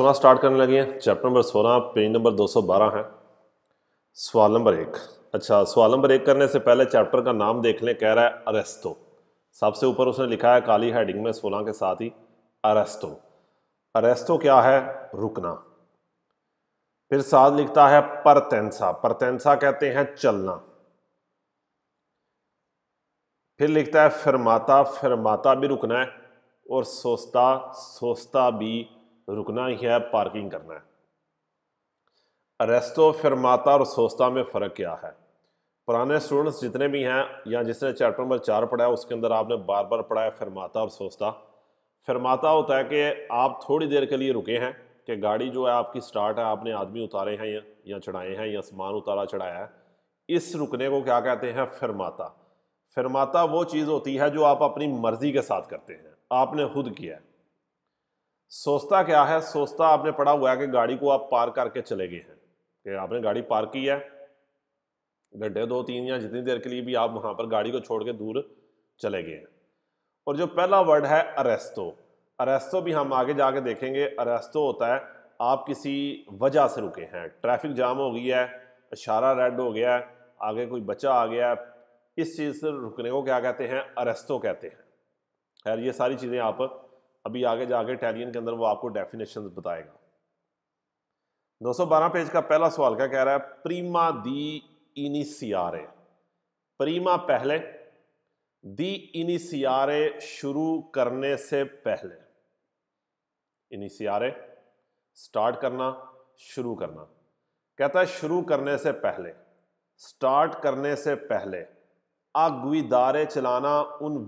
खोलना स्टार्ट करने लगे हैं चैप्टर नंबर सोलह पेज नंबर दो सौ बारह है सवाल नंबर एक अच्छा सवाल नंबर एक करने से पहले चैप्टर का नाम देख लें कह रहा है अरेस्टो सबसे ऊपर उसने लिखा है काली हेडिंग में सोलह के साथ ही अरेस्टो अरेस्टो क्या है रुकना फिर साथ लिखता है परतेंसा परतेंसा कहते हैं चलना फिर लिखता है फिरमाता फिरमाता भी रुकना है और सोस्ता सोस्ता भी रुकना ही है पार्किंग करना है अरेस्टो फिरमाता और सोस्ता में फ़र्क क्या है पुराने स्टूडेंट्स जितने भी हैं या जिसने चैप्टर नंबर चार पढ़ा है उसके अंदर आपने बार बार पढ़ाया है और सोस्ता फरमाता होता है कि आप थोड़ी देर के लिए रुके हैं कि गाड़ी जो है आपकी स्टार्ट है आपने आदमी उतारे हैं या, या चढ़ाए हैं या सामान उतारा चढ़ाया है इस रुकने को क्या कहते हैं फरमाता फरमाता वो चीज़ होती है जो आप अपनी मर्ज़ी के साथ करते हैं आपने खुद किया है सोचता क्या है सोचता आपने पढ़ा हुआ है कि गाड़ी को आप पार करके चले गए हैं कि आपने गाड़ी पार की है घंटे दो तीन या जितनी देर के लिए भी आप वहाँ पर गाड़ी को छोड़ के दूर चले गए हैं और जो पहला वर्ड है अरेस्टो अरेस्टो भी हम आगे जाके देखेंगे अरेस्टो होता है आप किसी वजह से रुके हैं ट्रैफिक जाम हो गई है इशारा रेड हो गया है आगे कोई बच्चा आ गया है इस चीज़ से रुकने को क्या कहते हैं अरेस्टो कहते हैं खैर ये सारी चीज़ें आप अभी आगे जाके इटालियन के अंदर वो आपको डेफिनेशन बताएगा 212 पेज का पहला सवाल क्या कह रहा है प्रीमा दी इनिसियारे प्रीमा पहले दी इनिसियारे शुरू करने से पहले इनिसियारे स्टार्ट करना शुरू करना कहता है शुरू करने से पहले स्टार्ट करने से पहले अगुदारे चलाना उन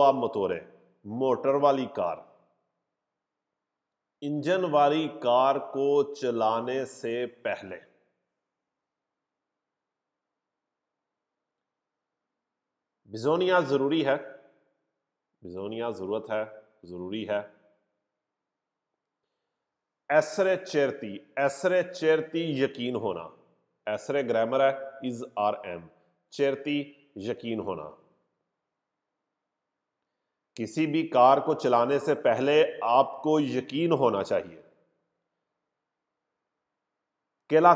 आ मतोरे मोटर वाली कार इंजन वाली कार को चलाने से पहले बिजोनिया ज़रूरी है बिजोनिया ज़रूरत है ज़रूरी है ऐसरे चेरती ऐसरे चेरती यकीन होना ऐसरे ग्रामर है इज़ आर एम चेरती यकीन होना किसी भी कार को चलाने से पहले आपको यकीन होना चाहिए केला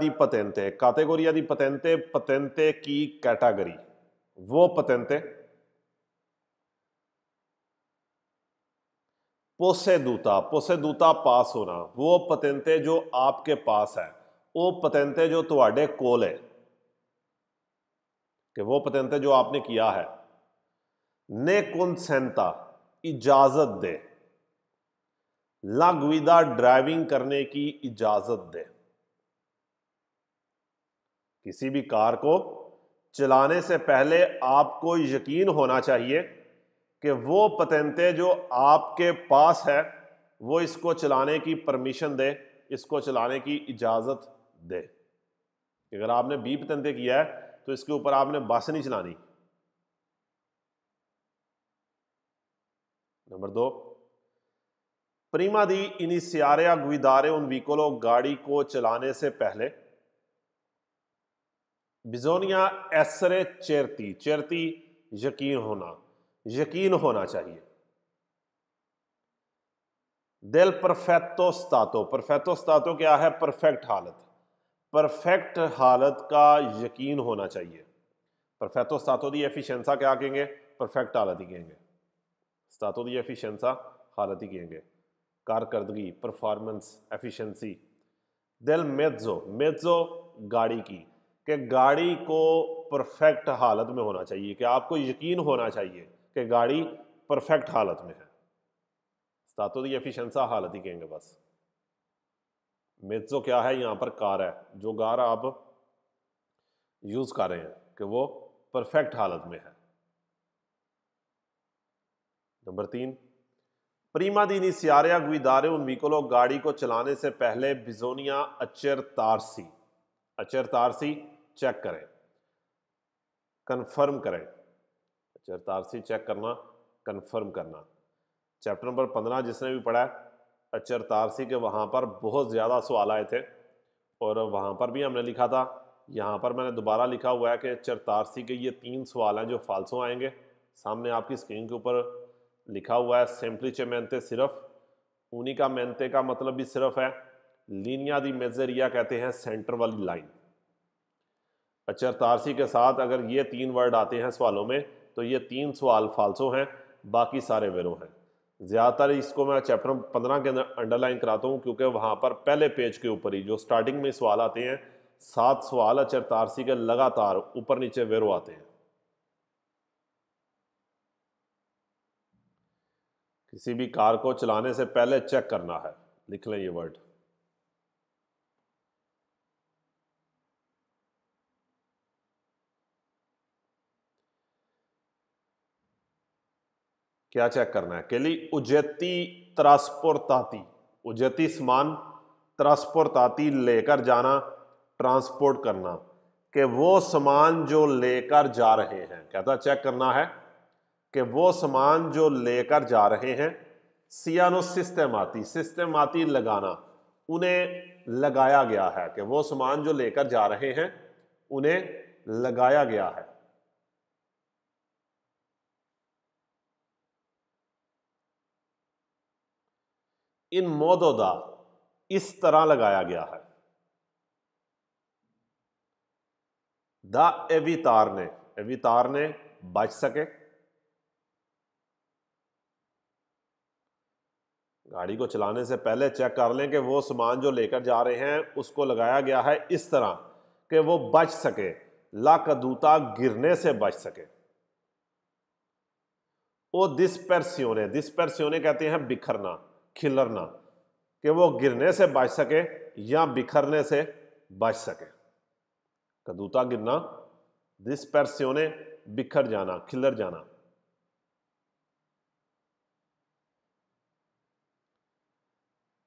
दी पतेंते दी पतेंते पतेंते की कैटागरी वो पतेंते पोसे दूता पोसे दूता पास होना वो पतेंते जो आपके पास है वो पतेंते जो थोड़े कोल है कि वो पतेंते जो आपने किया है ने सेंता इजाज़त दे लागविदा ड्राइविंग करने की इजाज़त दे किसी भी कार को चलाने से पहले आपको यकीन होना चाहिए कि वो पतंते जो आपके पास है वो इसको चलाने की परमिशन दे इसको चलाने की इजाज़त दे अगर आपने बी पतंते किया है तो इसके ऊपर आपने बस नहीं चलानी नंबर दो प्रीमा दी सियारे या गुदारे उन वीकोलो गाड़ी को चलाने से पहले बिजोनिया एसरे चेरती चेरती यकीन होना यकीन होना चाहिए दिल परफेक्टो स्तातो परफेक्टो स्तातो क्या है परफेक्ट हालत परफेक्ट हालत का यकीन होना चाहिए परफेक्टो स्तातो दी एफिशिएंसा क्या कहेंगे परफेक्ट हालत ही कहेंगे statto di efficienza halat hi kehenge कारकर्दगी परफॉर्मेंस एफिशिएंसी दिल मेजो मेजो गाड़ी की कि गाड़ी को परफेक्ट हालत में होना चाहिए कि आपको यकीन होना चाहिए कि गाड़ी परफेक्ट हालत में है स्तातो दी एफिशिएंसा हालत ही कहेंगे बस मेजो क्या है यहाँ पर कार है जो कार आप यूज़ कर रहे हैं कि वो परफेक्ट हालत में है नंबर तीन प्रीमा दीनी सियारिया गुदारे मिकोलो गाड़ी को चलाने से पहले बिजोनिया अचर तारसी अचर तारसी चेक करें कन्फर्म करें अचर तारसी चेक करना कन्फर्म करना चैप्टर नंबर पंद्रह जिसने भी पढ़ा है अचर तारसी के वहाँ पर बहुत ज़्यादा सवाल आए थे और वहाँ पर भी हमने लिखा था यहाँ पर मैंने दोबारा लिखा हुआ है कि तारसी के ये तीन सवाल हैं जो फालसों आएंगे सामने आपकी स्क्रीन के ऊपर लिखा हुआ है सिंपली मेंते सिर्फ उन्हीं का मेंते का मतलब भी सिर्फ है लीनिया दी मेजरिया कहते हैं सेंटर वाली लाइन अचर अच्छा, तारसी के साथ अगर ये तीन वर्ड आते हैं सवालों में तो ये तीन सवाल फालसो हैं बाकी सारे वेरो हैं ज़्यादातर इसको मैं चैप्टर पंद्रह के अंदर अंडरलाइन कराता हूँ क्योंकि वहाँ पर पहले पेज के ऊपर ही जो स्टार्टिंग में सवाल आते हैं सात सवाल अचर अच्छा, तारसी के लगातार ऊपर नीचे वेरो आते हैं किसी भी कार को चलाने से पहले चेक करना है लिख लें ये वर्ड क्या चेक करना है केली उजेती त्रासपुर ताती उजैती सामान त्रासपुर ताती लेकर जाना ट्रांसपोर्ट करना कि वो सामान जो लेकर जा रहे हैं कहता चेक करना है कि वो सामान जो लेकर जा रहे हैं सियानो सिस्टमाती सिस्टमाती लगाना उन्हें लगाया गया है कि वो सामान जो लेकर जा रहे हैं उन्हें लगाया गया है इन मोदोदा इस तरह लगाया गया है द एवितार ने एवितार ने बच सके गाड़ी को चलाने से पहले चेक कर लें कि वो सामान जो लेकर जा रहे हैं उसको लगाया गया है इस तरह कि वो बच सके लाकदूता गिरने से बच सके दिस दिसपरस्योने दिसपरस्योने कहते हैं बिखरना खिलरना कि वो गिरने से बच सके या बिखरने से बच सके कदूता गिरना दिसपरस्योने बिखर जाना खिलर जाना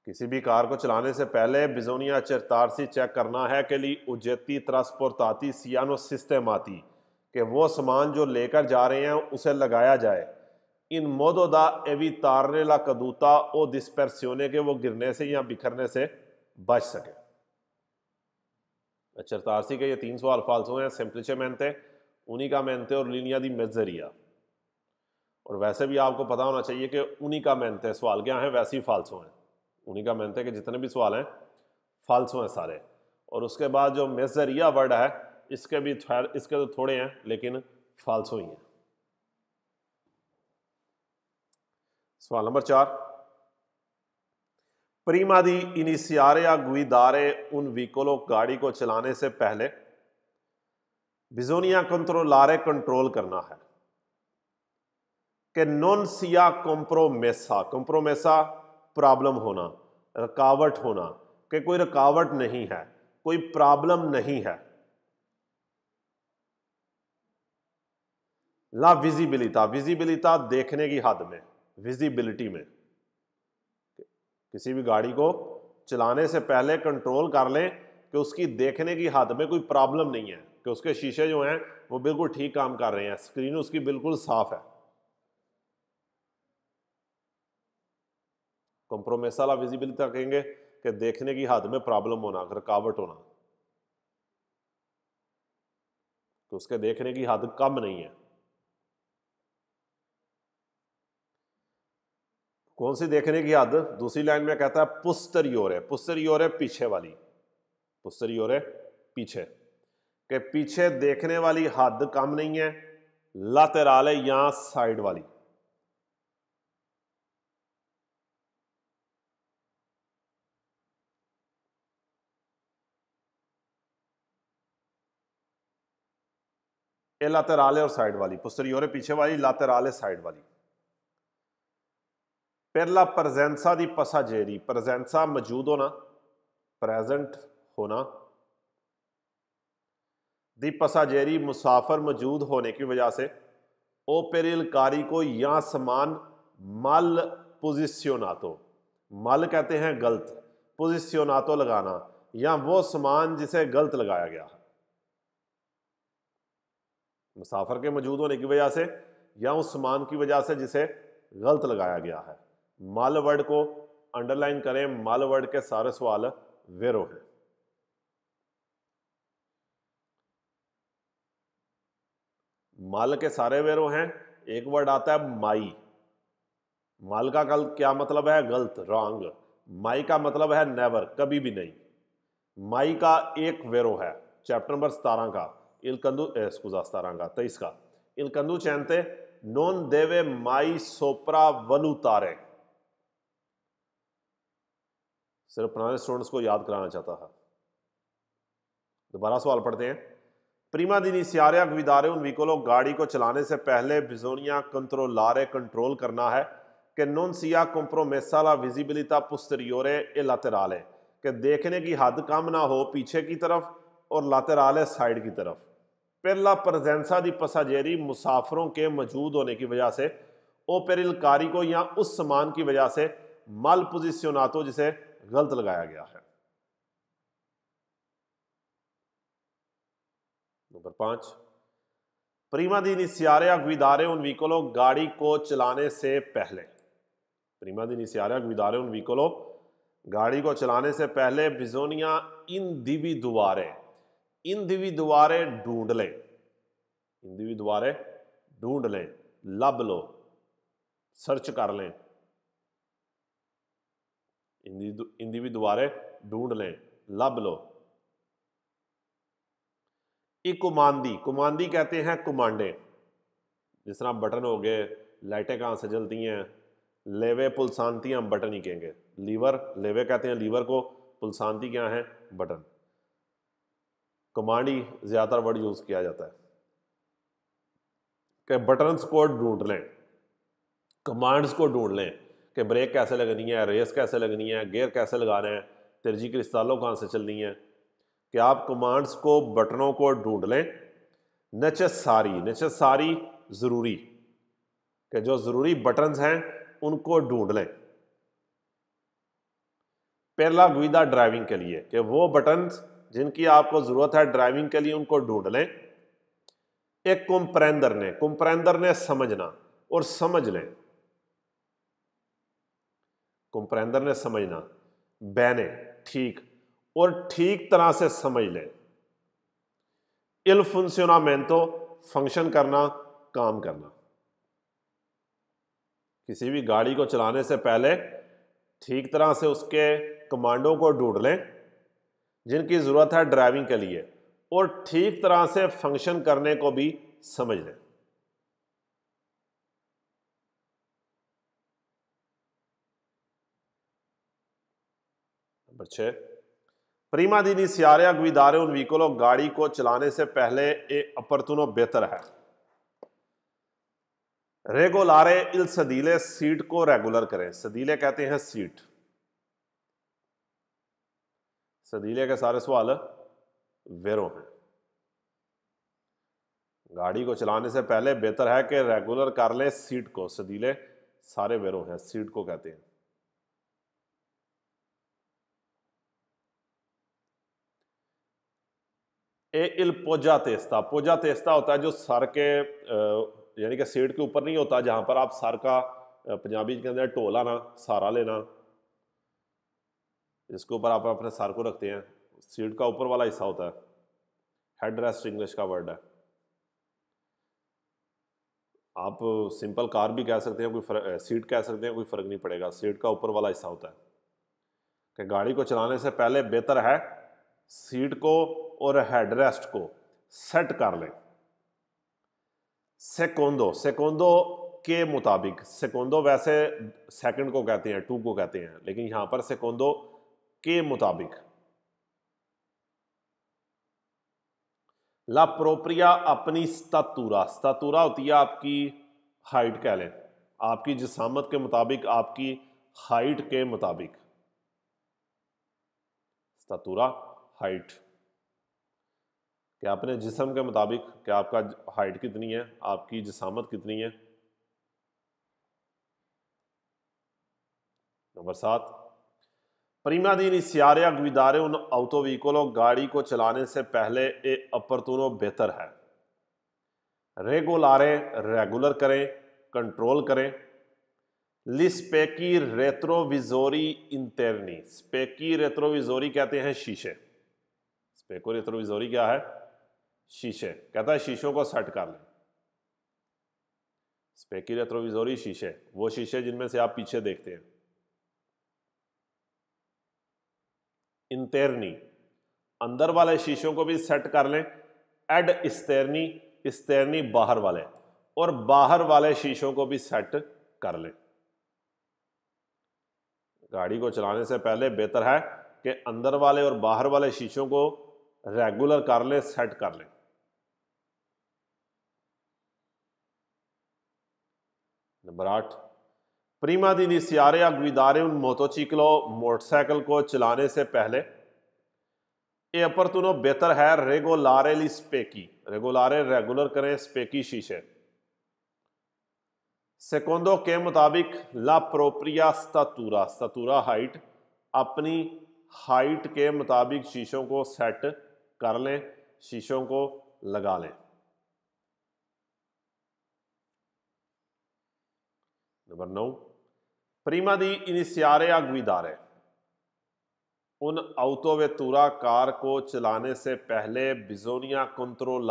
किसी भी कार को चलाने से पहले बिजोनिया चरतारसी चेक करना है के लिए उजती त्रस्पोर्ताती सियानो आती कि वो सामान जो लेकर जा रहे हैं उसे लगाया जाए इन मोदोदा एवी तारने ला कदूता ओ सियोने के वो गिरने से या बिखरने से बच सके चरतारसी अच्छा, के ये तीन सौ अल्फालसों हैं सिंपलिचे मेहनते उन्हीं का मेहनते और लीनिया दी मेजरिया और वैसे भी आपको पता होना चाहिए कि उन्हीं का मेहनते सवाल क्या है वैसे ही फालसों हैं उन्हीं का मेहनत है कि जितने भी सवाल हैं फालसू हैं सारे और उसके बाद जो मेजरिया वर्ड है इसके भी इसके तो थोड़े हैं लेकिन फालसू ही हैं सवाल नंबर चार प्रीमा दी इनिशियारे या गुईदारे उन विकोलो गाड़ी को चलाने से पहले बिजोनिया कंट्रोलारे कंट्रोल करना है कि नॉन सिया कॉम्प्रोमेसा कॉम्प्रोमेसा प्रॉब्लम होना रुकावट होना कि कोई रुकावट नहीं है कोई प्रॉब्लम नहीं है ला विजिबिलिता विजिबिलिता देखने की हद में विजिबिलिटी में किसी भी गाड़ी को चलाने से पहले कंट्रोल कर लें कि उसकी देखने की हद में कोई प्रॉब्लम नहीं है कि उसके शीशे जो हैं वो बिल्कुल ठीक काम कर रहे हैं स्क्रीन उसकी बिल्कुल साफ़ है तो हम प्रोमेसाला कहेंगे कि देखने की हद में प्रॉब्लम होना रुकावट होना तो उसके देखने की हद कम नहीं है कौन सी देखने की हद दूसरी लाइन में कहता है है योर है पीछे वाली है पीछे के पीछे देखने वाली हद कम नहीं है लातेराले या साइड वाली ए लातेराले और साइड वाली और पीछे वाली लातेराले साइड वाली प्रजेंसा दी पसा जेरी प्रजेंसा मौजूद होना प्रेजेंट होना दी जेरी मुसाफर मौजूद होने की वजह से ओ पेरिलकारी को या समान मल पोजिस्योनातो मल कहते हैं गलत पोजिस्योनातो लगाना या वो समान जिसे गलत लगाया गया है मुसाफर के मौजूद होने की वजह से या उस समान की वजह से जिसे गलत लगाया गया है माल वर्ड को अंडरलाइन करें माल वर्ड के सारे सवाल वेरो हैं माल के सारे वेरो हैं एक वर्ड आता है माई माल का गलत क्या मतलब है गलत रॉन्ग माई का मतलब है नेवर कभी भी नहीं माई का एक वेरो है चैप्टर नंबर सतारह का ilkandu, eh, scuza, sta ranga, tăisca. Ilkandu cente non deve mai sopravalutare. सिर्फ पुराने स्टूडेंट्स को याद कराना चाहता है दोबारा सवाल पढ़ते हैं प्रीमा दिनी सियारिया विदारे उन विकोलो गाड़ी को चलाने से पहले बिजोनिया कंट्रोलारे कंट्रोल करना है कि नॉन सिया कॉम्प्रोमेसा ला विजिबिलिता पुस्तरियोरे ए लातेराले कि देखने की हद कम ना हो पीछे की तरफ और लातेराले साइड की तरफ पहला प्रजेंसा दी पसाजेरी मुसाफरों के मौजूद होने की वजह से ओ कारी को या उस सामान की वजह से माल पोजिशनातो जिसे गलत लगाया गया है नंबर पांच प्रीमा दिन सियारे गुदारे उन विकोलो गाड़ी को चलाने से पहले प्रीमा दिन सियारे गुदारे उन विकोलो गाड़ी को चलाने से पहले बिजोनिया इन दिवी दुआरे इन दिवी द्वारे ढूंढ लें इन दिवी द्वारे ढूंढ लें लब लो सर्च कर लें इन दिवी द्वारे ढूंढ लें लब लो एक कुमांदी कुमांदी कहते हैं कुमांडे जिस तरह बटन हो गए लाइटें कहाँ से जलती हैं लेवे पुलसानती हम बटन ही कहेंगे लीवर लेवे कहते हैं लीवर को पुलसानती क्या है बटन कमांड ही ज़्यादातर वर्ड यूज़ किया जाता है कि बटन्स को ढूंढ लें कमांड्स को ढूंढ लें कि ब्रेक कैसे लगनी है रेस कैसे लगनी है गेयर कैसे लगाना है तिरजी की रिस्तालों कहाँ से चलनी है कि आप कमांड्स को बटनों को ढूंढ लें नचसारी सारी सारी ज़रूरी कि जो ज़रूरी बटन्स हैं उनको ढूंढ लें पहला गुविधा ड्राइविंग के लिए कि वो बटन्स जिनकी आपको ज़रूरत है ड्राइविंग के लिए उनको ढूंढ लें एक कुंपरेंदर ने कुंपरेंदर ने समझना और समझ लें कुंपरेंदर ने समझना बैने ठीक और ठीक तरह से समझ लें इल तो फंक्शन करना काम करना किसी भी गाड़ी को चलाने से पहले ठीक तरह से उसके कमांडों को ढूंढ लें जिनकी ज़रूरत है ड्राइविंग के लिए और ठीक तरह से फंक्शन करने को भी समझ लें नंबर छः प्रीमा दीनी सियारे अगवीदारे उन वीकोलो गाड़ी को चलाने से पहले ए अपरतुनो बेहतर है रेगोलारे इल सदीले सीट को रेगुलर करें सदीले कहते हैं सीट सदीले के सारे सवाल वेरो हैं गाड़ी को चलाने से पहले बेहतर है कि रेगुलर कर ले सीट को सदीले सारे वेरो हैं सीट को कहते हैं ए इल पोजा तेस्ता पोजा तेस्ता होता है जो सर के यानी कि सीट के ऊपर नहीं होता जहां पर आप सर का पंजाबी के अंदर टोला ना सारा लेना इसके ऊपर आप अपने सर को रखते हैं सीट का ऊपर वाला हिस्सा होता है हेड रेस्ट इंग्लिश का वर्ड है आप सिंपल कार भी कह सकते हैं कोई फर्क सीट कह सकते हैं कोई फ़र्क नहीं पड़ेगा सीट का ऊपर वाला हिस्सा होता है कि गाड़ी को चलाने से पहले बेहतर है सीट को और हेड रेस्ट को सेट कर लें सेकोंदो सेकोंदो के मुताबिक सेकोंदो वैसे सेकंड को कहते हैं टू को कहते हैं लेकिन यहाँ पर सेकोंदो के मुताबिक ला प्रोप्रिया अपनी स्तूरा स्तूरा होती है आपकी हाइट कह लें आपकी जिसामत के मुताबिक आपकी हाइट के मुताबिक स्तूरा हाइट कि आपने जिसम के मुताबिक कि आपका हाइट कितनी है आपकी जिसामत कितनी है नंबर सात प्रीमा दीन सियारे अगविदारे उन और गाड़ी को चलाने से पहले ए अपरतुनो बेहतर है रेगुलारे रेगुलर करें कंट्रोल करें लिस्पेकी इन इंतरनी स्पेकी रेत्रोविजोरी कहते हैं शीशे स्पेको रेत्रोविजोरी क्या है शीशे कहता है शीशों को सेट कर लें स्पेकी रेत्रोविजोरी शीशे वो शीशे जिनमें से आप पीछे देखते हैं इंतरनी अंदर वाले शीशों को भी सेट कर लें एड इस्तरनी इस्तरनी बाहर वाले और बाहर वाले शीशों को भी सेट कर लें गाड़ी को चलाने से पहले बेहतर है कि अंदर वाले और बाहर वाले शीशों को रेगुलर कर लें सेट कर लें नंबर आठ प्रीमा दिन इस्यारे अगवीदारे उन मोटोचिकलो मोटरसाइकिल को चलाने से पहले ये अपर तुनो बेहतर है रेगोलारे ली स्पेकी रेगोलारे रेगुलर करें स्पेकी शीशे सेकोंदो के मुताबिक ला प्रोप्रिया स्तूरा स्तूरा हाइट अपनी हाइट के मुताबिक शीशों को सेट कर लें शीशों को लगा लें नंबर नौ प्रीमा दी iniziare a guidare. उन वे तुरा कार को चलाने से पहले बिजोनिया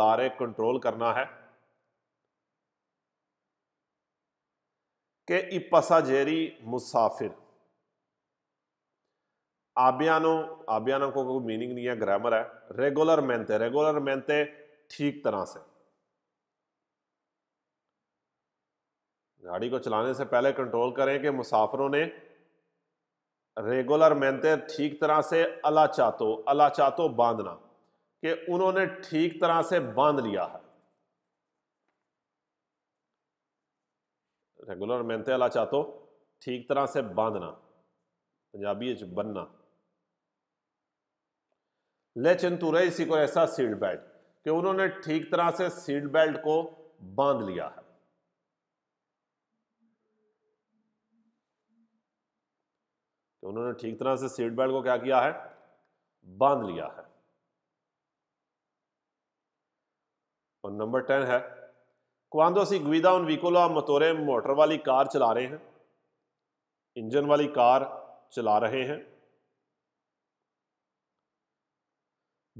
लारे कंट्रोल करना है के इ पसाजेरी मुसाफिर आबियानो आबियानो को कोई मीनिंग नहीं है ग्रामर है रेगुलर मैनते रेगुलर मैनते ठीक तरह से गाड़ी को चलाने से पहले कंट्रोल करें कि मुसाफरों ने रेगुलर मैंते ठीक तरह से अला चातो अला चातो बांधना कि उन्होंने ठीक तरह से बांध लिया है रेगुलर मैंते अला चातो ठीक तरह से बांधना पंजाबी बनना ले रही इसी को ऐसा सीट बेल्ट कि उन्होंने ठीक तरह से सीट बेल्ट को बांध लिया है कि उन्होंने ठीक तरह से सीट बेल्ट को क्या किया है बांध लिया है और नंबर टेन है क्वांदो सी गुविदा उन विकोला मतोरे मोटर वाली कार चला रहे हैं इंजन वाली कार चला रहे हैं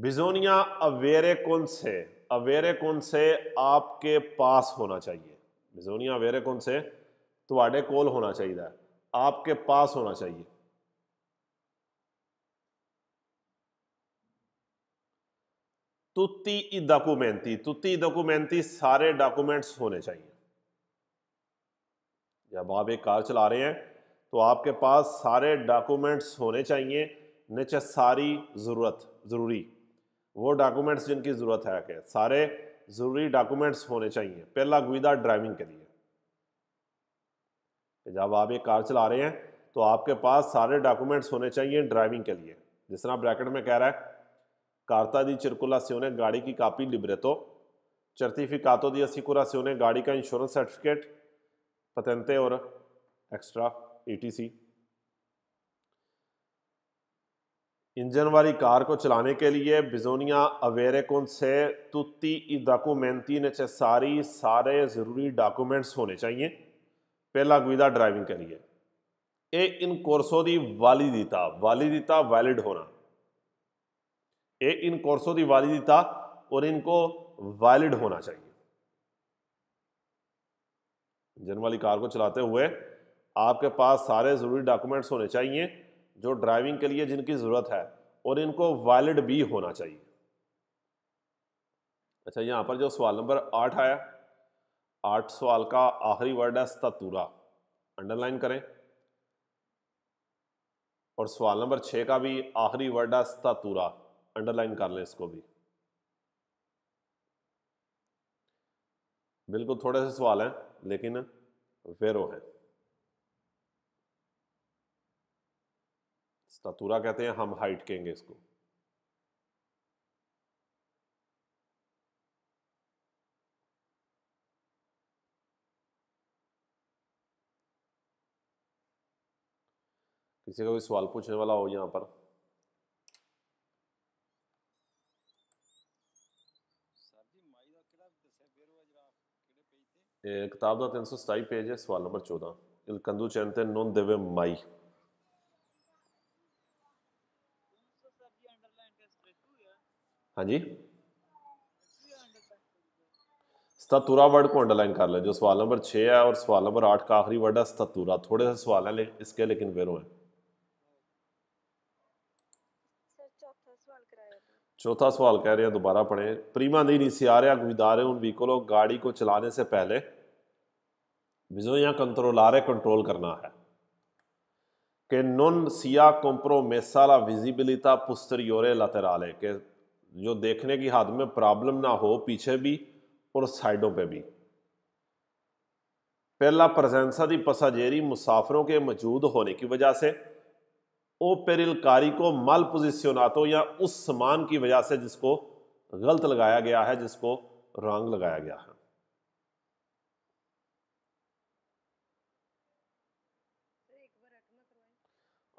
बिजोनिया अवेरे कौन से अवेरे कौन से आपके पास होना चाहिए बिजोनिया अवेरे कौन से तो कोल होना चाहिए आपके पास होना चाहिए तुती ई डॉक्यूमेंटी तुती डॉक्यूमेंटी सारे डॉक्यूमेंट्स होने चाहिए जब आप एक कार चला रहे हैं तो आपके पास सारे डॉक्यूमेंट्स होने चाहिए नीचे सारी ज़रूरत ज़रूरी वो डॉक्यूमेंट्स जिनकी ज़रूरत है के सारे ज़रूरी डॉक्यूमेंट्स होने चाहिए पहला गुविदा ड्राइविंग के लिए जब आप एक कार चला रहे हैं तो आपके पास सारे डॉक्यूमेंट्स होने चाहिए ड्राइविंग के लिए जिस तरह ब्रैकेट में कह रहा है carta di circolazione gaadi ki copy libretto certificato di assicurazione gaadi ka insurance certificate patente aur extra etc engine वाली कार को चलाने के लिए बिजोनिया अवेरे कुन से तुत्ती ई डाकूमेंटी नेसेसरी सारे ज़रूरी डॉक्यूमेंट्स होने चाहिए पहला गुविदा ड्राइविंग के लिए ए इन कोर्सों की वालिदिता वालिदिता वैलिड होना ये इन कोर्सों की वालिदिता और इनको वैलिड होना चाहिए जन वाली कार को चलाते हुए आपके पास सारे ज़रूरी डॉक्यूमेंट्स होने चाहिए जो ड्राइविंग के लिए जिनकी ज़रूरत है और इनको वैलिड भी होना चाहिए अच्छा यहाँ पर जो सवाल नंबर आठ आया आठ सवाल का आखिरी वर्ड है स्तूरा अंडरलाइन करें और सवाल नंबर छः का भी आखिरी वर्ड है स्तूरा अंडरलाइन कर लें इसको भी बिल्कुल थोड़े से सवाल हैं लेकिन फेरो हैं स्तातुरा कहते हैं हम हाइट कहेंगे इसको किसी का भी सवाल पूछने वाला हो यहां पर किताब का तीन सौ सताई पेज है सवाल नंबर चौदह इलकंदू चैन il conducente देवे माई हाँ जी सतुरा वर्ड को अंडरलाइन कर लें जो सवाल नंबर छः है और सवाल नंबर आठ का आखिरी वर्ड है सतुरा थोड़े से सवाल हैं ले, इसके लेकिन वेरों हैं चौथा सवाल कह रहे हैं दोबारा पढ़े प्रीमा दिन इसी दी इनिशियार गुजारे उन व्हीकलों गाड़ी को चलाने से पहले विजो या कंट्रोल आ रहे कंट्रोल करना है के नुन सिया कंप्रो मेसाला विजिबिलिता पुस्तर पुस्तरियोरे लातेराले के जो देखने की हाथ में प्रॉब्लम ना हो पीछे भी और साइडों पे भी पहला प्रजेंसा दी पसाजेरी मुसाफरों के मौजूद होने की वजह से ओ पेरिल कारी को माल पोजिशनातो या उस समान की वजह से जिसको गलत लगाया गया है जिसको रॉन्ग लगाया गया है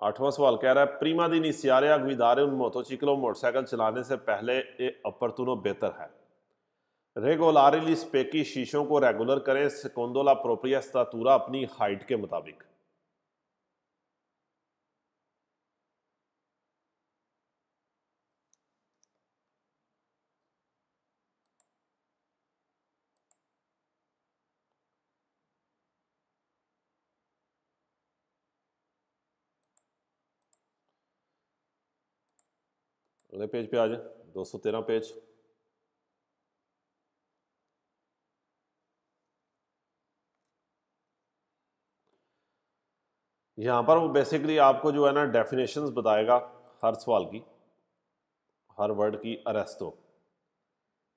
आठवां सवाल कह रहा है प्रीमा दिन सियारे अगविदारे उन मोटोचिकलों मोटरसाइकिल चलाने से पहले ये अपरतुनो बेहतर है रेगोलारेली स्पेकी शीशों को रेगुलर करें सिकोंदोला प्रोप्रिया स्तातूरा अपनी हाइट के मुताबिक अगले पेज पे आ जाए दो सौ तेरह पेज यहाँ पर वो बेसिकली आपको जो है ना डेफिनेशंस बताएगा हर सवाल की हर वर्ड की अरेस्टो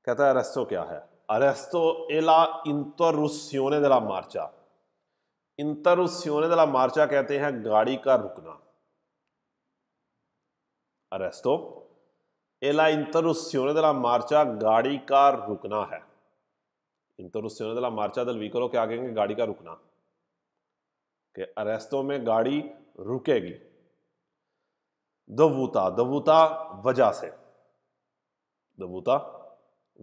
कहता है अरेस्टो क्या है अरेस्टो एला इंतरुस्योने दला मार्चा इंतरुस्योने दला मार्चा कहते हैं गाड़ी का रुकना अरेस्टो एला इंतरुस्योने दला मार्चा गाड़ी का रुकना है इंतरुस्योने दला मार्चा दल वीकरो क्या कहेंगे गाड़ी का रुकना के अरेस्तों में गाड़ी रुकेगी दबूता दबूता वजह से दबूता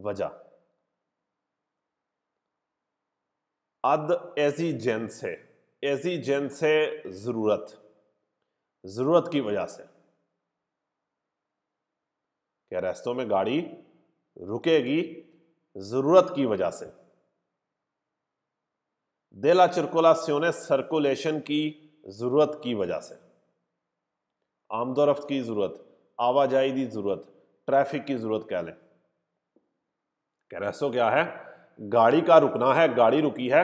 वजह अद ऐसी जेंस है ऐसी जेंस है ज़रूरत ज़रूरत की वजह से कि रास्तों में गाड़ी रुकेगी ज़रूरत की वजह से देला चिरकोला सियोने सर्कुलेशन की ज़रूरत की वजह से आमदोरफ्त की ज़रूरत आवाजाही की ज़रूरत ट्रैफिक की ज़रूरत कह लें कैरसो क्या है गाड़ी का रुकना है गाड़ी रुकी है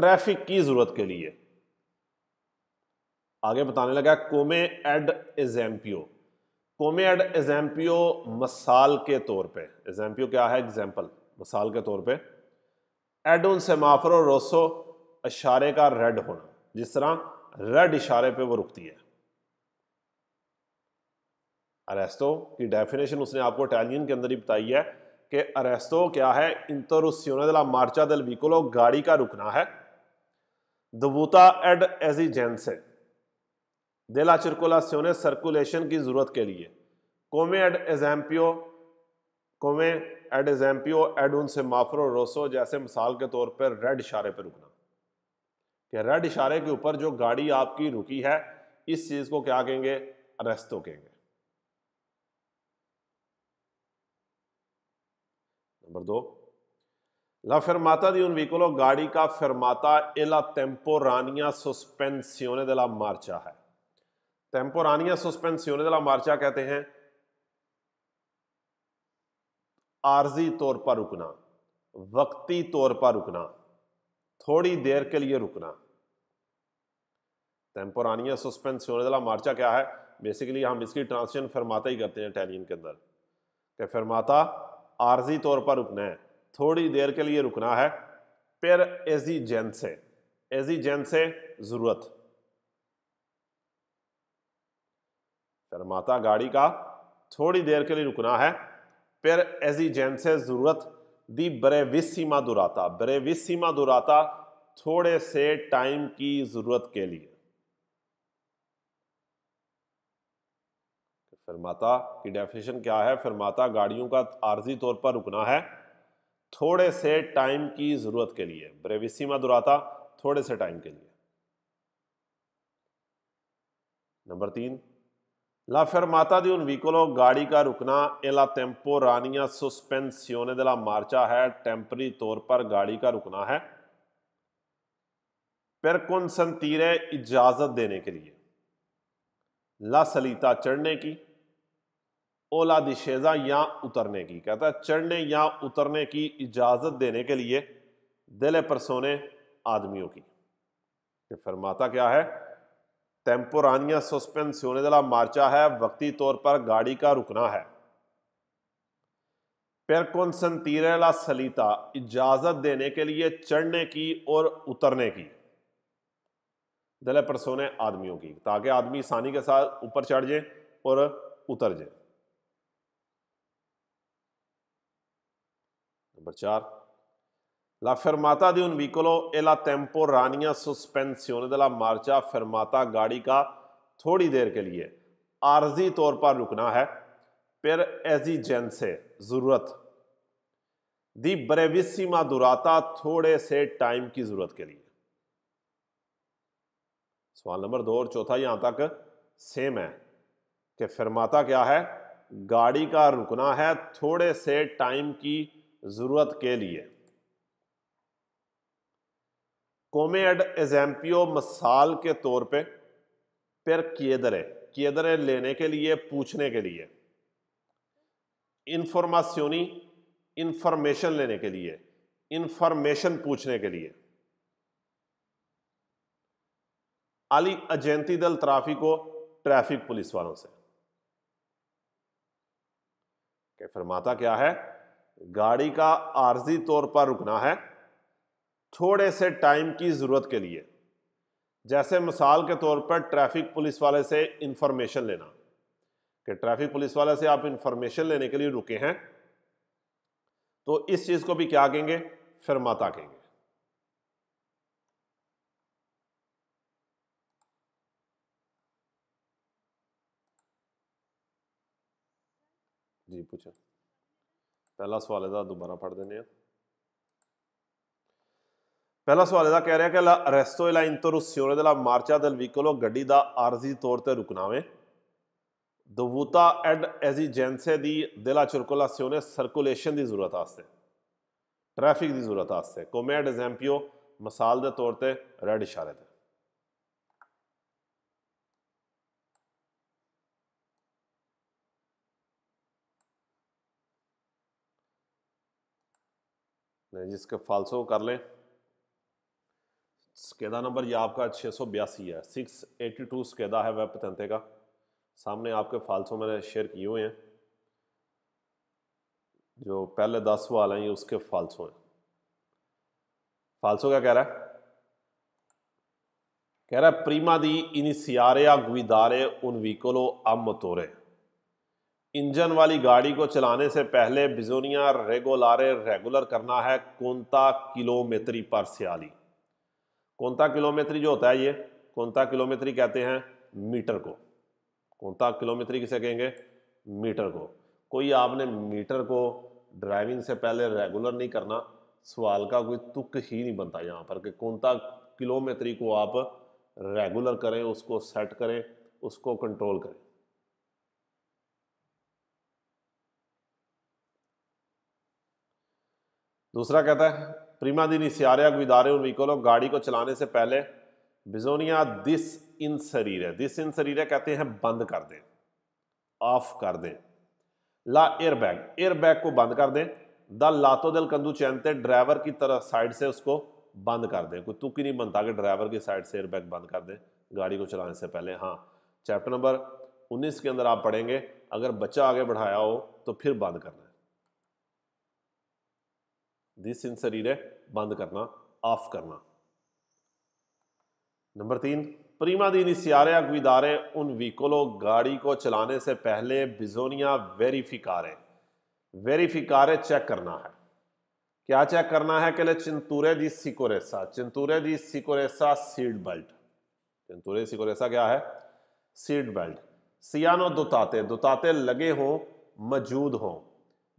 ट्रैफिक की ज़रूरत के लिए आगे बताने लगा कोमे एड एजेंपियो कोमेड एग्जाम्पियो मसाल के तौर पे एग्जाम्पियो क्या है एग्जाम्पल मिसाल के तौर पे एडोन सेमाफरो रोसो इशारे का रेड होना जिस तरह रेड इशारे पे वो रुकती है अरेस्टो की डेफिनेशन उसने आपको इटालियन के अंदर ही बताई है कि अरेस्टो क्या है इंतरुसियोने दिला मार्चा दल विकोलो गाड़ी का रुकना है दबूता एड एजी एजिजेंसे देला चिरकुलासियोन सर्कुलेशन की ज़रूरत के लिए कोमे एड एजैम्पियो कोमे एड एजैम्पियो एड से माफरो रोसो जैसे मिसाल के तौर पर रेड इशारे पर रुकना कि रेड इशारे के ऊपर जो गाड़ी आपकी रुकी है इस चीज़ को क्या कहेंगे अरेस्तो कहेंगे नंबर दो ला फरमाता दी उन वीकोलो गाड़ी का फरमाता एला टेम्पोरानिया सस्पेंसियोने दला मार्चा है टेम्पोरानिया सस्पेंसियोने दला मार्चा कहते हैं आर्जी तौर पर रुकना वक्ती तौर पर रुकना थोड़ी देर के लिए रुकना टेम्पोरानिया सस्पेंसियोने दला मार्चा क्या है बेसिकली हम इसकी ट्रांसलेशन फरमाता ही करते हैं इटालियन के अंदर क्या फरमाता आर्जी तौर पर रुकना है थोड़ी देर के लिए रुकना है पेर एजी जेंसे एजी जेंसे ज़रूरत कर्माता गाड़ी का थोड़ी देर के लिए रुकना है पर एजिजेंसे ज़रूरत दी ब्रेविसीमा दुराता ब्रेविसीमा दुराता थोड़े से टाइम की ज़रूरत के लिए फरमाता की डेफिनेशन क्या है फरमाता गाड़ियों का आर्जी तौर पर रुकना है थोड़े से टाइम की ज़रूरत के लिए ब्रेविसीमा दुराता थोड़े से टाइम के लिए नंबर तीन फिर माता दी उन vicolo गाड़ी का रुकना एला टेम्पो रानिया sospensione della मार्चा है टेम्परी तौर पर गाड़ी का रुकना है पर है इजाज़त देने के लिए ला सलीता चढ़ने की ओला दिशेजा या उतरने की कहता है चढ़ने या उतरने की इजाज़त देने के लिए दिल परसोने आदमियों की तो फरमाता क्या है टेम्पोरानिया सस्पेंसियोने दला मार्चा है वक्ती तौर पर गाड़ी का रुकना है पेर कॉन्सनतीरे ला सलीता इजाजत देने के लिए चढ़ने की और उतरने की दल परसोने आदमियों की ताकि आदमी आसानी के साथ ऊपर चढ़ जाए और उतर जाए नंबर चार ला La fermata di un एला è रानिया temporanea suspensione della marcia fermata गाड़ी का थोड़ी देर के लिए आर्जी तौर पर रुकना है पर एजिजेंसे ज़रूरत दी ब्रेविसीमा दुराता थोड़े से टाइम की ज़रूरत के लिए सवाल नंबर दो और चौथा यहां तक सेम है कि फरमाता क्या है गाड़ी का रुकना है थोड़े से टाइम की ज़रूरत के लिए कौम एड एजैम्पियो मसाल के तौर पे पर किएदरे किएदरे लेने के लिए पूछने के लिए इंफॉर्मास्योनी इंफॉर्मेशन लेने के लिए इंफॉर्मेशन पूछने के लिए अली अजेंती दल तराफी ट्रैफिक पुलिस वालों से के फरमाता क्या है गाड़ी का आर्जी तौर पर रुकना है थोड़े से टाइम की ज़रूरत के लिए जैसे मिसाल के तौर पर ट्रैफिक पुलिस वाले से इंफॉर्मेशन लेना कि ट्रैफिक पुलिस वाले से आप इंफॉर्मेशन लेने के लिए रुके हैं तो इस चीज़ को भी क्या कहेंगे फरमाता कहेंगे जी पूछा पहला सवाल है दोबारा पढ़ देने हैं ਪਹਿਲਾ ਸਵਾਲ ਇਹਦਾ ਕਹਿ ਰਿਹਾ ਕਿ ਲਾ ਅਰੈਸਟੋ ਇਲਾ ਇੰਟਰੂਸੀਓਨੇ ਦੇ ਲਾ ਮਾਰਚਾ del veicolo ਗੱਡੀ ਦਾ ਆਰਜ਼ੀ ਤੌਰ ਤੇ ਰੁਕਣਾਵੇ ਦਵੂਤਾ ਐਡ ਐਜੀਜੈਂਸੇ ਦੀ ਦਿਲਾ ਚਰਕੁਲਾਸੀਓਨੇ ਸਰਕੂਲੇਸ਼ਨ ਦੀ ਜ਼ਰੂਰਤ ਆਸਤੇ ਟ੍ਰੈਫਿਕ ਦੀ ਜ਼ਰੂਰਤ ਆਸਤੇ ਕੋਮੈਡ ਐਗਜ਼ੈਂਪਿਓ ਮਿਸਾਲ ਦੇ ਤੌਰ ਤੇ ਰੈਡ ਇਸ਼ਾਰੇ ਤੇ ਜਿਸ जिसके ਫਾਲਸੋ ਕਰ ਲੈ स्केदा नंबर ये आपका छः सौ बयासी है सिक्स एटी टू स्केदा है वेब पतंते का सामने आपके फालसों मैंने शेयर किए हुए हैं जो पहले दस वाले हैं ये उसके फालसो हैं फालसो क्या कह रहा है कह रहा है प्रीमा दी इन सियारे या गुदारे उन वीकोलो अम तोरे इंजन वाली गाड़ी को चलाने से पहले बिजोनिया रेगोलारे रेगुलर करना है कौनता किलोमीटरी पर सियाली कौनता किलोमीटरी जो होता है ये कौनता किलोमीटरी कहते हैं मीटर को कौनता किलोमीटरी किसे कहेंगे मीटर को कोई आपने मीटर को ड्राइविंग से पहले रेगुलर नहीं करना सवाल का कोई तुक ही नहीं बनता यहाँ पर कि कौनता किलोमीटरी को आप रेगुलर करें उसको सेट करें उसको कंट्रोल करें दूसरा कहता है प्रीमा दिन इसियारिया अगविदारे उन विकोलो गाड़ी को चलाने से पहले बिजोनिया दिस इन शरीर है दिस इन शरीर कहते हैं बंद कर दें ऑफ कर दें ला एयरबैग एयरबैग को बंद कर दें द लातो दिल कंदू चैनते ड्राइवर की तरह साइड से उसको बंद कर दें कोई तुक ही नहीं बनता कि ड्राइवर की साइड से एयरबैग बंद कर दें गाड़ी को चलाने से पहले हाँ चैप्टर नंबर 19 के अंदर आप पढ़ेंगे अगर बच्चा आगे बढ़ाया हो तो फिर बंद करना दिस इन शरीर है बंद करना ऑफ करना नंबर तीन प्रीमा प्रीमादीन सियारे अगविदारे उन व्हीकलों गाड़ी को चलाने से पहले बिजोनिया वेरीफिकारे वेरीफिकारे चेक करना है क्या चेक करना है कहले चिंतूरे दी सिकोरेसा चिंतूरे दी सिकोरेसा सीट बेल्ट चिंतूरे सिकोरेसा क्या है सीट बेल्ट सियानो दुताते दुताते लगे हों मौजूद हों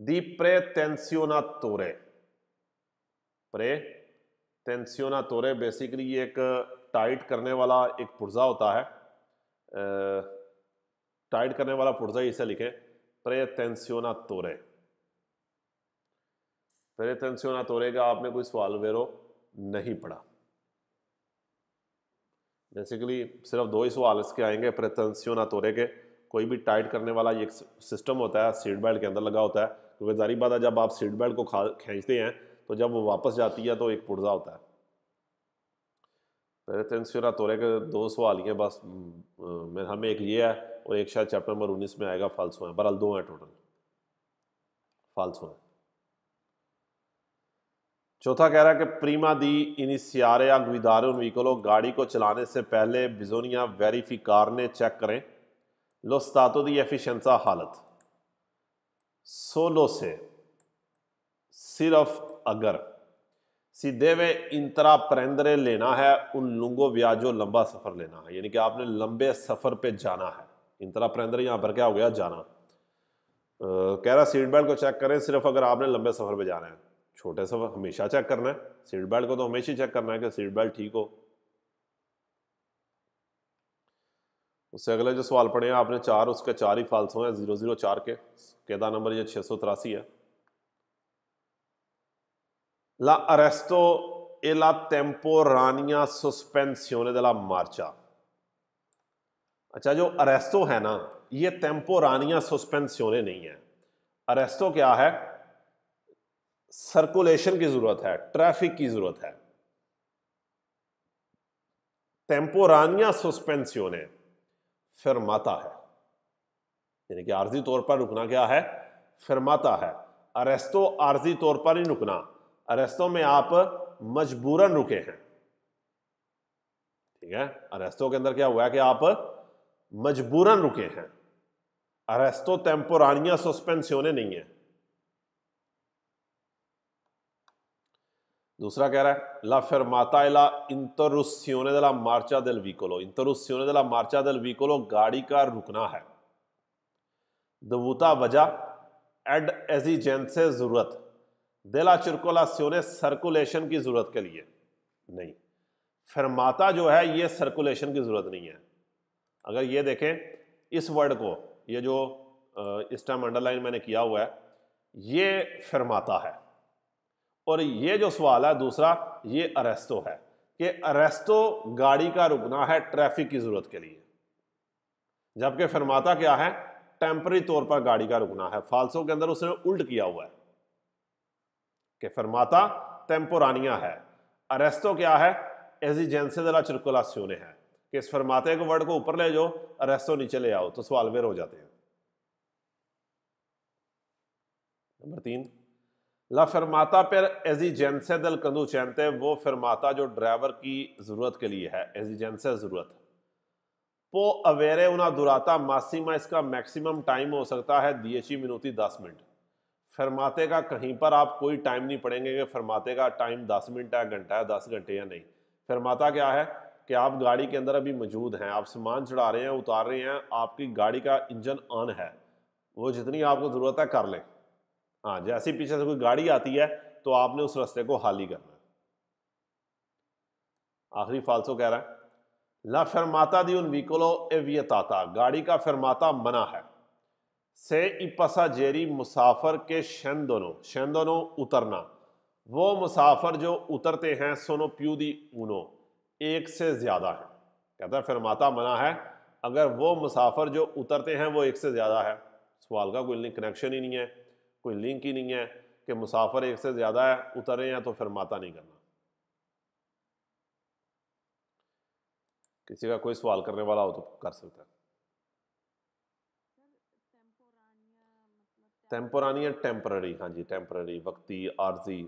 दी प्रेतेंसियोना तोरे प्रे टेंसियोना तोरे बेसिकली ये एक टाइट करने वाला एक पुर्जा होता है टाइट करने वाला पुर्जा इसे लिखे प्रे टेंसियोना तोरे प्रे टेंसियोना तोरे का आपने कोई सवाल वेरो नहीं पढ़ा बेसिकली सिर्फ दो ही सवाल इसके आएंगे प्रेतंसियोना तोरे के कोई भी टाइट करने वाला ये सिस्टम होता है सीट बेल्ट के अंदर लगा होता है क्योंकि जारी बात है जब आप सीट बेल्ट को खा खींचते हैं तो जब वो वापस जाती है तो एक पुर्जा होता है मेरे सिरा तोरे के दो सवाल ये बस मेरे हमें एक ये है और एक शायद चैप्टर नंबर उन्नीस में आएगा फालसू है बहरहाल दो हैं टोटल फालसू हैं चौथा कह रहा है कि प्रीमा दी इनिसियारे या गुदारे वहीकलों गाड़ी को चलाने से पहले बिजोनिया ने चेक करें लोस्तातो दी एफिशंसा हालत सोलो से सिर्फ अगर सीधे में इंतरा परेंद्रे लेना है उन लुंगो व्याजो लंबा सफ़र लेना है यानी कि आपने लंबे सफ़र पे जाना है इंतरा परेंद्रे यहाँ पर क्या हो गया जाना आ, कह रहा सीट बेल्ट को चेक करें सिर्फ अगर आपने लंबे सफ़र पे जाना है छोटे सफ़र हमेशा चेक करना है सीट बेल्ट को तो हमेशा चेक करना है कि सीट बेल्ट ठीक हो उससे अगले जो सवाल पड़े हैं आपने चार उसके चार ही फालसो हैं जीरो जीरो चार के कैदा नंबर ये छः सौ तिरासी है ला अरेस्टो ए ला तेम्पो रानिया suspensione दला मार्चा अच्छा जो अरेस्टो है ना ये टेम्पोरानिया सस्पेंसियोने नहीं है अरेस्टो क्या है सर्कुलेशन की ज़रूरत है ट्रैफिक की ज़रूरत है टेम्पोरानिया सस्पेंसियोने फिरमाता है यानी कि आर्जी तौर पर रुकना क्या है फिरमाता है अरेस्टो आर्जी तौर पर ही रुकना अरेस्तों में आप मजबूरन रुके हैं ठीक है अरेस्तों के अंदर क्या हुआ है कि आप मजबूरन रुके हैं अरेस्तो टेम्पोरानिया सस्पेंसियोने नहीं है दूसरा कह रहा है ला फिर माता ला इंतरुस्योने दला मार्चा दल वीकोलो इंतरुस्योने दला मार्चा दल वीकोलो गाड़ी का रुकना है दबूता वजह एड एजिजेंसे जरूरत दिला सोने सर्कुलेशन की ज़रूरत के लिए नहीं फरमाता जो है ये सर्कुलेशन की ज़रूरत नहीं है अगर ये देखें इस वर्ड को ये जो इस टाइम अंडरलाइन मैंने किया हुआ है ये फरमाता है और ये जो सवाल है दूसरा ये अरेस्टो है कि अरेस्टो गाड़ी का रुकना है ट्रैफिक की ज़रूरत के लिए जबकि फरमाता क्या है टेम्परी तौर पर गाड़ी का रुकना है फालसो के अंदर उसने उल्ट किया हुआ है कि फरमाता टेम्पोरानिया है अरेस्तो क्या है एजिजेंसे दला चिरकुलास्यूने है कि इस फरमाते को वर्ड को ऊपर ले जाओ अरेस्तो नीचे ले आओ तो सवाल वेर हो जाते हैं नंबर तीन ला फरमाता पर एजिजेंसे दल कंदू चैनते वो फरमाता जो ड्राइवर की ज़रूरत के लिए है एजिजेंसे ज़रूरत पो अवेरे उना दुराता मासीमा इसका मैक्सिमम टाइम हो सकता है दिए ची मिनूती दस मिनट फरमाते का कहीं पर आप कोई टाइम नहीं पड़ेंगे कि फरमाते का टाइम दस मिनट है घंटा है दस घंटे या नहीं फरमाता क्या है कि आप गाड़ी के अंदर अभी मौजूद हैं आप सामान चढ़ा रहे हैं उतार रहे हैं आपकी गाड़ी का इंजन ऑन है वो जितनी आपको ज़रूरत है कर लें हाँ जैसे पीछे से कोई गाड़ी आती है तो आपने उस रस्ते को हाली करना आखिरी फालसो कह रहा है ला फरमाता दी उन वीकोलो एवियताता गाड़ी का फरमाता मना है से जेरी मुसाफर के शन दोनों उतरना वो मुसाफर जो उतरते हैं सोनो प्यूदी ऊनो एक से ज़्यादा है कहता है फिर माता मना है अगर वो मुसाफर जो उतरते हैं वो एक से ज़्यादा है सवाल का कोई कनेक्शन ही नहीं है कोई लिंक ही नहीं है कि मुसाफर एक से ज़्यादा है उतरे हैं तो फिर माता नहीं करना किसी का कोई सवाल करने वाला हो तो कर सकता है टेम्पोरानी या टेम्पररी हाँ जी टेम्पररी वक्ती आरजी